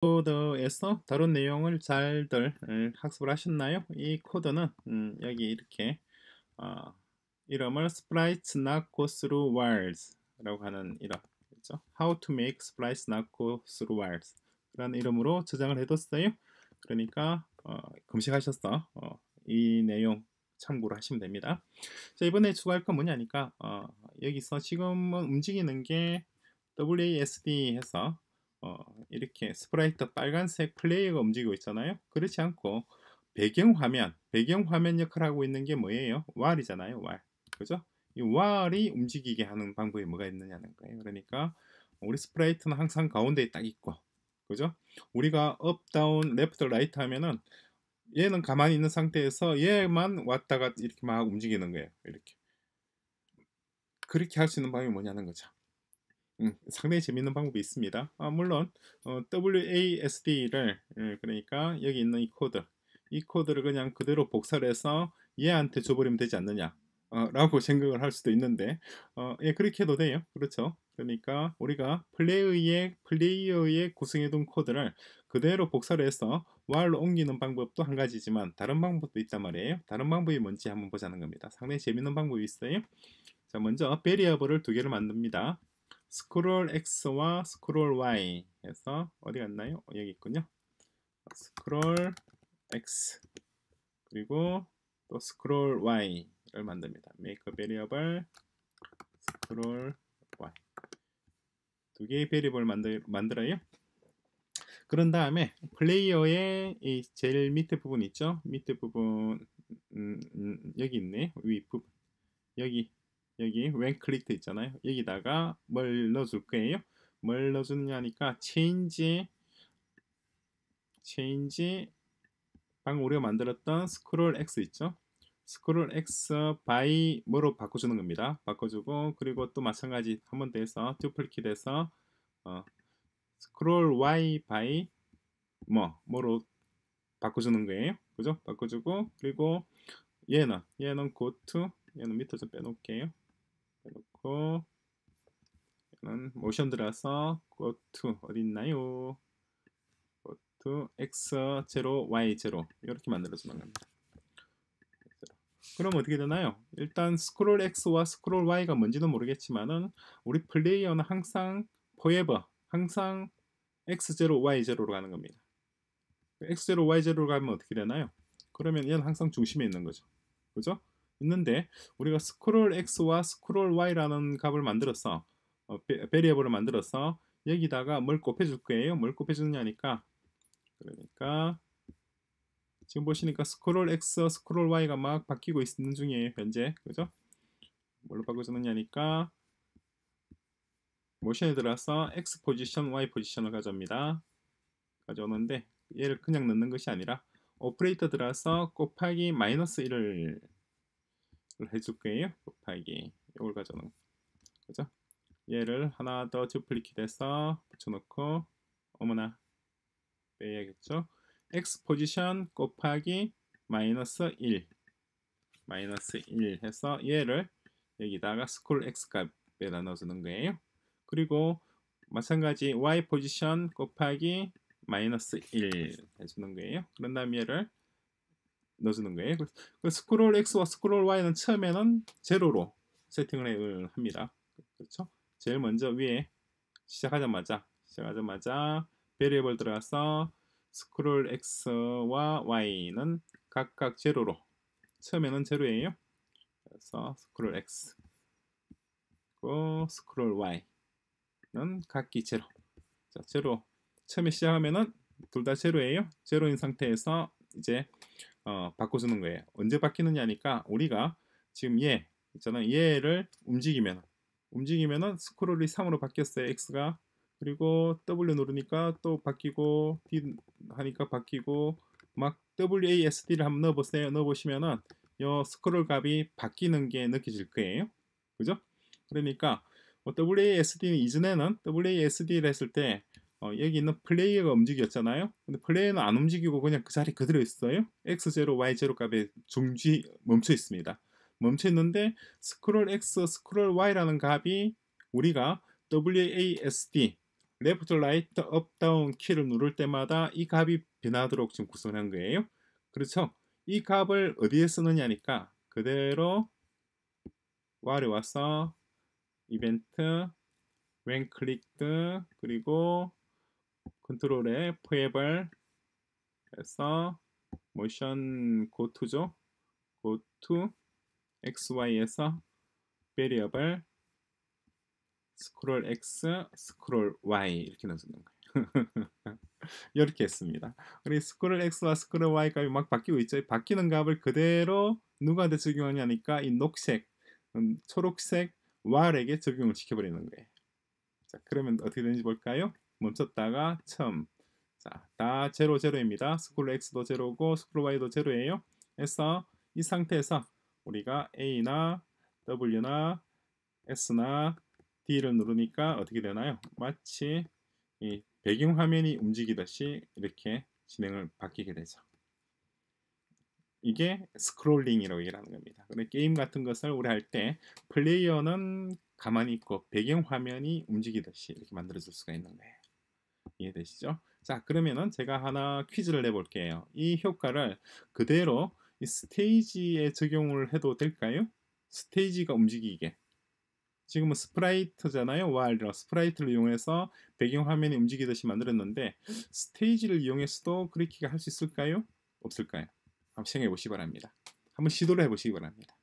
코드에서 다룬 내용을 잘들 음, 학습을 하셨나요? 이 코드는 음, 여기 이렇게 어, 이름을 sprites not go through walls 라고 하는 이름 그죠? how to make sprites not go through walls 라는 이름으로 저장을 해뒀어요 그러니까 어, 검색하셨서 어, 이 내용 참고를 하시면 됩니다 자 이번에 추가할 건 뭐냐니까 어, 여기서 지금 움직이는 게 WASD 해서 어, 이렇게 스프라이트 빨간색 플레이어가 움직이고 있잖아요. 그렇지 않고 배경화면, 배경화면 역할을 하고 있는 게 뭐예요? 왈이잖아요. 왈. 그죠? 이 왈이 움직이게 하는 방법이 뭐가 있느냐는 거예요. 그러니까 우리 스프라이트는 항상 가운데에 딱 있고 그죠? 우리가 업, 다운, 레프트, 라이트 하면은 얘는 가만히 있는 상태에서 얘만 왔다가 이렇게 막 움직이는 거예요. 이렇게. 그렇게 할 수 있는 방법이 뭐냐는 거죠. 음, 상당히 재밌는 방법이 있습니다. 아, 물론 어, WASD를 예, 그러니까 여기 있는 이 코드 이 코드를 그냥 그대로 복사를 해서 얘한테 줘버리면 되지 않느냐 어, 라고 생각을 할 수도 있는데 어, 예, 그렇게 해도 돼요. 그렇죠. 그러니까 우리가 플레이어의 플레이어의 구성해둔 코드를 그대로 복사를 해서 와일로 옮기는 방법도 한 가지지만 다른 방법도 있단 말이에요. 다른 방법이 뭔지 한번 보자는 겁니다. 상당히 재밌는 방법이 있어요. 자, 먼저 베리어블을 두 개를 만듭니다. 스크롤 X와 스크롤 Y 에서 어디 갔나요? 여기 있군요. 스크롤 X 그리고 또 스크롤 Y를 만듭니다. make variable 스크롤 Y 두 개의 베리블 만들, 만들어요. 그런 다음에 플레이어의 이 제일 밑에 부분 있죠? 밑에 부분 음, 음, 음 여기 있네. 위 부분 여기 여기 왼클릭 돼 있잖아요. 여기다가 뭘 넣어줄 거예요? 뭘 넣어주느냐 하니까 change change 방금 우리가 만들었던 스크롤 x 있죠? 스크롤 x by 뭐로 바꿔주는 겁니다. 바꿔주고 그리고 또 마찬가지 한 번더서 duplicate 해서 어, s c r y by 뭐 뭐로 바꿔주는 거예요. 그죠? 바꿔주고 그리고 얘는 얘는 go to 얘는 밑으로 좀 빼놓을게요. 해놓고 이는 모션 들어서 go to 어디 있나요? go to x0, y0 이렇게 만들어주는 겁니다. 그럼 어떻게 되나요? 일단 스크롤 X와 스크롤 Y가 뭔지도 모르겠지만은 우리 플레이어는 항상 forever 항상 X0, Y0로 가는 겁니다. X0, Y0로 가면 어떻게 되나요? 그러면 얘는 항상 중심에 있는 거죠. 그죠? 있는데 우리가 스크롤 x와 스크롤 y라는 값을 만들어서 어, 베리에블을 만들어서 여기다가 뭘 곱해줄 거예요? 뭘 곱해주느냐니까 그러니까 지금 보시니까 스크롤 x, 스크롤 y가 막 바뀌고 있는 중이에요. 현재 그죠? 뭘로 바꿔주느냐니까 모션에 들어서 x 포지션, y 포지션을 가져옵니다. 가져오는데 얘를 그냥 넣는 것이 아니라 오퍼레이터 들어서 곱하기 마이너스 1을 해줄게요. 곱하기 이걸 가져는 거죠. 얘를 하나 더 듀플리킷해서 붙여놓고 어머나 빼야겠죠. x 포지션 곱하기 마이너스 1 마이너스 1 해서 얘를 여기다가 스쿨 x 값에 나눠주는 거예요. 그리고 마찬가지 y 포지션 곱하기 마이너스 1 해주는 거예요. 그런 다음 얘를 넣어주는 거예요. 그 스크롤 X와 스크롤 Y는 처음에는 제로로 세팅을 합니다. 그렇죠? 제일 먼저 위에 시작하자마자 시작하자마자 베리에블 들어가서 스크롤 X와 Y는 각각 제로로 처음에는 제로예요. 그래서 스크롤 X 그리고 스크롤 Y는 각기 제로 자 제로 처음에 시작하면은 둘 다 제로예요. 제로인 상태에서 이제 어, 바꿔 주는 거예요. 언제 바뀌느냐니까 우리가 지금 얘 있잖아 얘를 움직이면 움직이면은 스크롤이 3으로 바뀌었어요. x가 그리고 W 누르니까 또 바뀌고 D 하니까 바뀌고 막 WASD를 한번 넣어보세요. 넣어보시면은 요 스크롤 값이 바뀌는 게 느껴질 거예요. 그죠? 그러니까 뭐 WASD는 이전에는 WASD를 했을 때 어, 여기 있는 플레이어가 움직였잖아요. 근데 플레이어는 안 움직이고 그냥 그 자리 그대로 있어요. x0, y0 값에 중지 멈춰 있습니다. 멈춰 있는데 스크롤 x, 스크롤 y라는 값이 우리가 WASD left, right, up, down 키를 누를 때마다 이 값이 변하도록 지금 구성한 거예요. 그렇죠? 이 값을 어디에 쓰느냐니까 그대로 y 를 와서 이벤트 when clicked 그리고 컨트롤에 포에발 해서 모션 고투죠. 고투 xy에서 variable 스크롤 x 스크롤 y 이렇게 넣어주는 거예요. 이렇게 했습니다. 우리 스크롤 x와 스크롤 y 값이 막 바뀌고 있죠. 바뀌는 값을 그대로 누구한테 적용하냐니까 이 녹색, 음, 초록색 y에게 적용을 시켜버리는 거예요. 자, 그러면 어떻게 되는지 볼까요? 멈췄다가 처음 자, 다 제로 제로입니다. 스쿨롤 x도 제로고 스쿨롤 y도 제로예요. 그래서 이 상태에서 우리가 a나 w나 s나 d를 누르니까 어떻게 되나요? 마치 이 배경 화면이 움직이듯이 이렇게 진행을 바뀌게 되죠. 이게 스크롤링이라고 얘기 하는 겁니다. 근데 게임 같은 것을 우리 할 때 플레이어는 가만히 있고 배경 화면이 움직이듯이 이렇게 만들어줄 수가 있는 거예요. 이해되시죠? 자 그러면은 제가 하나 퀴즈를 내볼게요. 이 효과를 그대로 이 스테이지에 적용을 해도 될까요? 스테이지가 움직이게 지금은 스프라이트잖아요. 와일드라 스프라이트를 이용해서 배경화면이 움직이듯이 만들었는데 스테이지를 이용해서도 그렇게 할 수 있을까요? 없을까요? 한번 생각해 보시기 바랍니다. 한번 시도를 해 보시기 바랍니다.